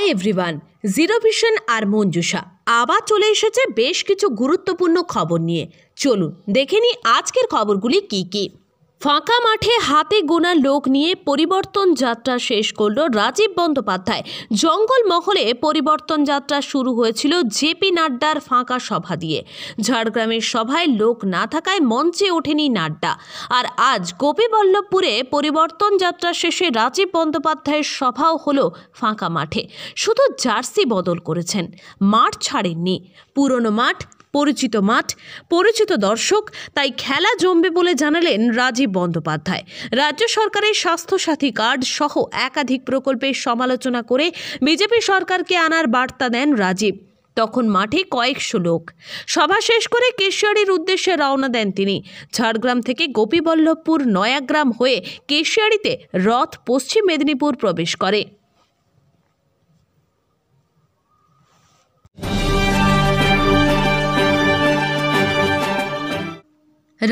high everyone zero vision আর মঞ্জুষা আবার চলে এসেছে বেশ কিছু গুরুত্বপূর্ণ খবর নিয়ে চলুন দেখে নি আজকের খবরগুলি কী কী ফাঁকা মাঠে হাতে গোনা লোক নিয়ে পরিবর্তন যাত্রা শেষ করল রাজীব বন্দ্যোপাধ্যায় জঙ্গল মহলে পরিবর্তন যাত্রা শুরু হয়েছিল জেপি নাড্ডার ফাঁকা সভা দিয়ে ঝাড়গ্রামের সভায় লোক না থাকায় মঞ্চে ওঠেনি নাড্ডা আর আজ গোপীবল্লভপুরে পরিবর্তন যাত্রা শেষে রাজীব বন্দ্যোপাধ্যায়ের সভাও হলো ফাঁকা মাঠে শুধু জার্সি বদল করেছেন মাঠ ছাড়েননি পুরনো মাঠ পরিচিত মাঠ পরিচিত দর্শক তাই খেলা জমবে বলে জানালেন রাজীব বন্দ্যোপাধ্যায় রাজ্য সরকারের স্বাস্থ্যসাথী কার্ড সহ একাধিক প্রকল্পের সমালোচনা করে বিজেপি সরকারকে আনার বার্তা দেন রাজীব তখন মাঠে কয়েকশো লোক সভা শেষ করে কেশিয়ারির উদ্দেশ্যে রওনা দেন তিনি ঝাড়গ্রাম থেকে গোপীবল্লভপুর নয়াগ্রাম হয়ে কেশিয়ারিতে রথ পশ্চিম মেদিনীপুর প্রবেশ করে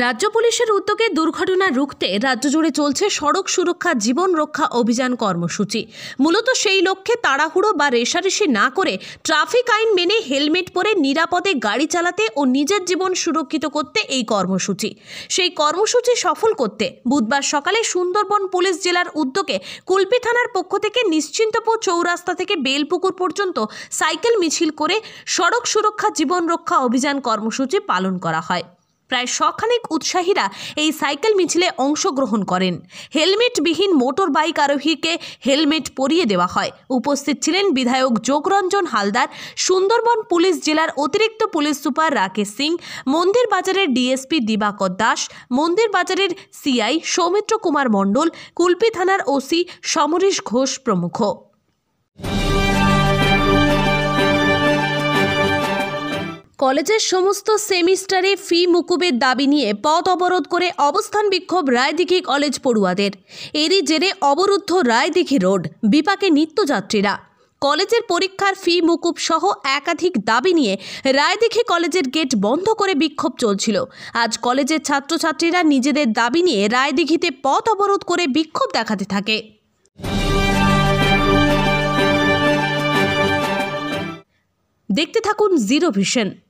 রাজ্য পুলিশের উদ্যোগে দুর্ঘটনা রুখতে রাজ্য জুড়ে চলছে সড়ক সুরক্ষা জীবন রক্ষা অভিযান কর্মসূচি মূলত সেই লক্ষ্যে তাড়াহুড়ো বা রেশারেশি না করে ট্রাফিক আইন মেনে হেলমেট পরে নিরাপদে গাড়ি চালাতে ও নিজের জীবন সুরক্ষিত করতে এই কর্মসূচি সেই কর্মসূচি সফল করতে বুধবার সকালে সুন্দরবন পুলিশ জেলার উদ্যোগে কুলপি থানার পক্ষ থেকে নিশ্চিন্তপুর চৌরাস্তা থেকে বেলপুকুর পর্যন্ত সাইকেল মিছিল করে সড়ক সুরক্ষা জীবন রক্ষা অভিযান কর্মসূচি পালন করা হয় প্রায় শখানেক উৎসাহীরা এই সাইকেল মিছিলে অংশগ্রহণ করেন হেলমেটবিহীন মোটর বাইক আরোহীকে হেলমেট পরিয়ে দেওয়া হয় উপস্থিত ছিলেন বিধায়ক যোগরঞ্জন হালদার সুন্দরবন পুলিশ জেলার অতিরিক্ত পুলিশ সুপার রাকেশ সিং মন্দির বাজারের ডিএসপি দিবাকর দাস মন্দির বাজারের সিআই সৌমিত্র কুমার মণ্ডল কুলপি থানার ওসি সমরেশ ঘোষ প্রমুখ কলেজের সমস্ত সেমিস্টারে ফি মুকুবের দাবি নিয়ে পথ অবরোধ করে অবস্থান বিক্ষোভ রায়দিঘি কলেজ পড়ুয়াদের এরই জেরে অবরুদ্ধ রায়দিঘি রোড বিপাকে নিত্যযাত্রীরা কলেজের পরীক্ষার ফি মুকুব সহ একাধিক দাবি নিয়ে রায়দিঘি কলেজের গেট বন্ধ করে বিক্ষোভ চলছিল আজ কলেজের ছাত্রছাত্রীরা নিজেদের দাবি নিয়ে রায়দিঘিতে পথ অবরোধ করে বিক্ষোভ দেখাতে থাকে দেখতে থাকুন জিরো ভিশন